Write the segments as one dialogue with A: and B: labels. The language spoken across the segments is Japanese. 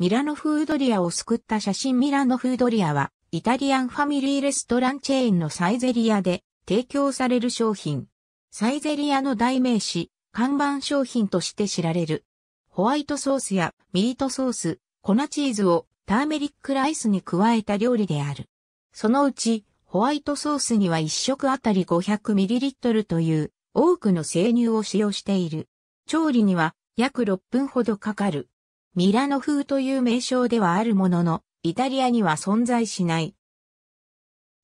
A: ミラノフードリアを救った写真ミラノフードリアは、イタリアンファミリーレストランチェーンのサイゼリアで提供される商品。サイゼリアの代名詞、看板商品として知られる。ホワイトソースやミートソース、粉チーズをターメリックライスに加えた料理である。そのうち、ホワイトソースには1食あたり 500ml という多くの生乳を使用している。調理には約6分ほどかかる。ミラノ風という名称ではあるものの、イタリアには存在しない。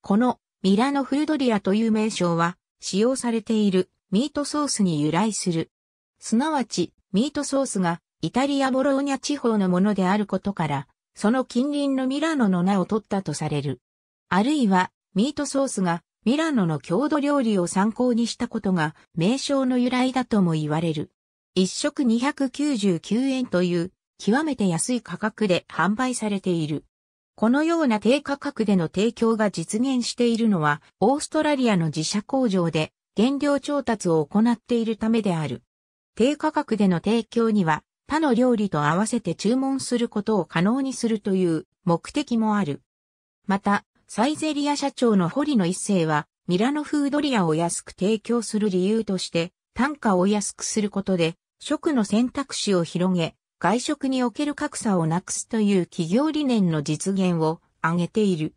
A: このミラノフードリアという名称は、使用されているミートソースに由来する。すなわち、ミートソースがイタリア・ボローニャ地方のものであることから、その近隣のミラノの名を取ったとされる。あるいは、ミートソースがミラノの郷土料理を参考にしたことが名称の由来だとも言われる。一食299円という極めて安い価格で販売されている。このような低価格での提供が実現しているのは、オーストラリアの自社工場で原料調達を行っているためである。低価格での提供には、他の料理と合わせて注文することを可能にするという目的もある。また、サイゼリア社長の堀野一世は、ミラノフードリアを安く提供する理由として、単価を安くすることで、食の選択肢を広げ、外食における格差をなくすという企業理念の実現を挙げている。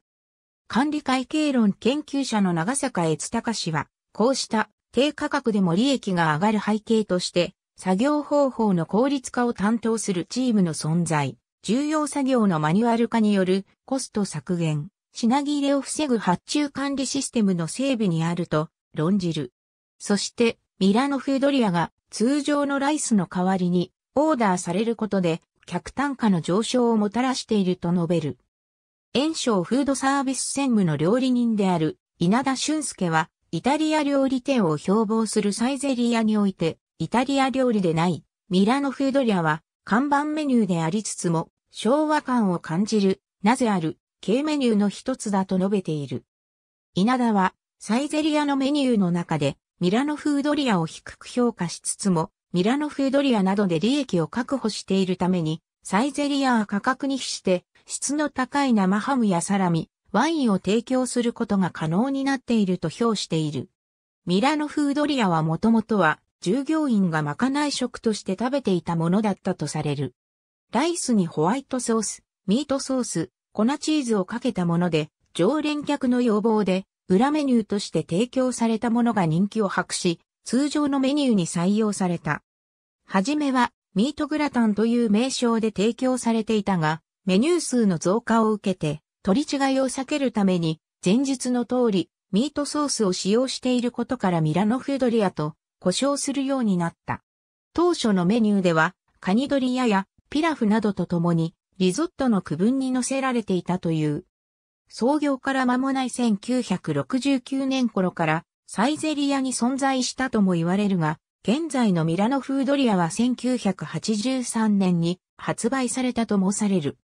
A: 管理会計論研究者の長坂悦隆氏は、こうした低価格でも利益が上がる背景として、作業方法の効率化を担当するチームの存在、重要作業のマニュアル化によるコスト削減、品切れを防ぐ発注管理システムの整備にあると論じる。そして、ミラノ・フードリアが通常のライスの代わりにオーダーされることで、客単価の上昇をもたらしていると述べる。炎症フードサービス専務の料理人である稲田俊介は、イタリア料理店を標榜するサイゼリアにおいて、イタリア料理でない、ミラノフードリアは、看板メニューでありつつも、昭和感を感じる、なぜある、系メニューの一つだと述べている。稲田は、サイゼリアのメニューの中で、ミラノフードリアを低く評価しつつも、ミラノフードリアなどで利益を確保しているために、サイゼリアは価格に比して、質の高い生ハムやサラミ、ワインを提供することが可能になっていると評している。ミラノフードリアはもともとは、従業員がまかない食として食べていたものだったとされる。ライスにホワイトソース、ミートソース、粉チーズをかけたもので、常連客の要望で、裏メニューとして提供されたものが人気を博し、通常のメニューに採用された。はじめは、ミートグラタンという名称で提供されていたが、メニュー数の増加を受けて、取り違いを避けるために、前述の通り、ミートソースを使用していることからミラノフードリアと呼称するようになった。当初のメニューでは、カニドリアやピラフなどと共に、リゾットの区分に載せられていたという。創業から間もない1969年頃から、サイゼリアに存在したとも言われるが、現在のミラノフードリアは1983年に発売されたともされる。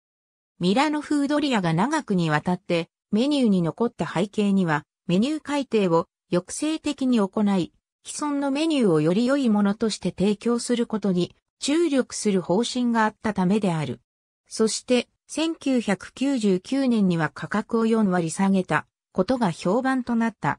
A: ミラノフードリアが長くにわたってメニューに残った背景には、メニュー改定を抑制的に行い、既存のメニューをより良いものとして提供することに注力する方針があったためである。そして、1999年には価格を4割下げたことが評判となった。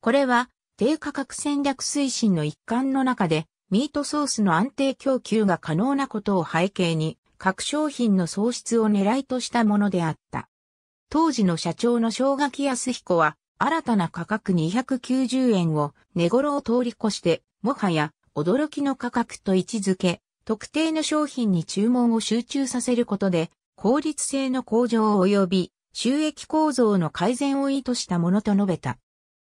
A: これは低価格戦略推進の一環の中でミートソースの安定供給が可能なことを背景に各商品の創出を狙いとしたものであった。当時の社長の正垣康彦は新たな価格290円を値頃を通り越してもはや驚きの価格と位置づけ特定の商品に注文を集中させることで効率性の向上及び収益構造の改善を意図したものと述べた。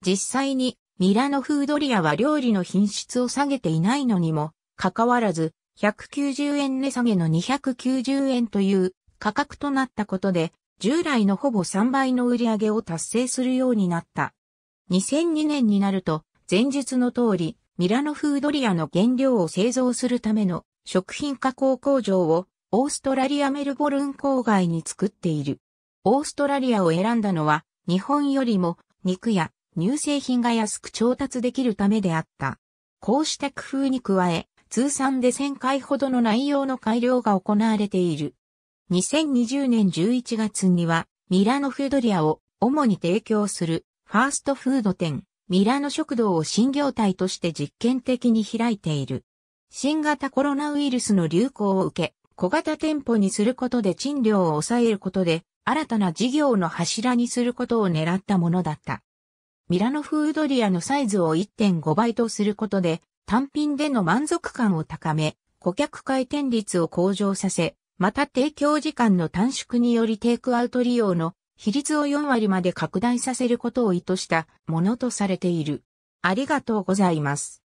A: 実際にミラノフードリアは料理の品質を下げていないのにも、かかわらず、190円値下げの290円という価格となったことで、従来のほぼ3倍の売り上げを達成するようになった。2002年になると、前述の通り、ミラノフードリアの原料を製造するための食品加工工場をオーストラリアメルボルン郊外に作っている。オーストラリアを選んだのは日本よりも肉や乳製品が安く調達できるためであった。こうした工夫に加え、通算で1000回ほどの内容の改良が行われている。2020年11月には、ミラノフードリアを主に提供するファーストフード店、ミラノ食堂を新業態として実験的に開いている。新型コロナウイルスの流行を受け、小型店舗にすることで賃料を抑えることで、新たな事業の柱にすることを狙ったものだった。ミラノ風ドリアのサイズを1.5倍とすることで、単品での満足感を高め、顧客回転率を向上させ、また提供時間の短縮によりテイクアウト利用の比率を4割まで拡大させることを意図したものとされている。ありがとうございます。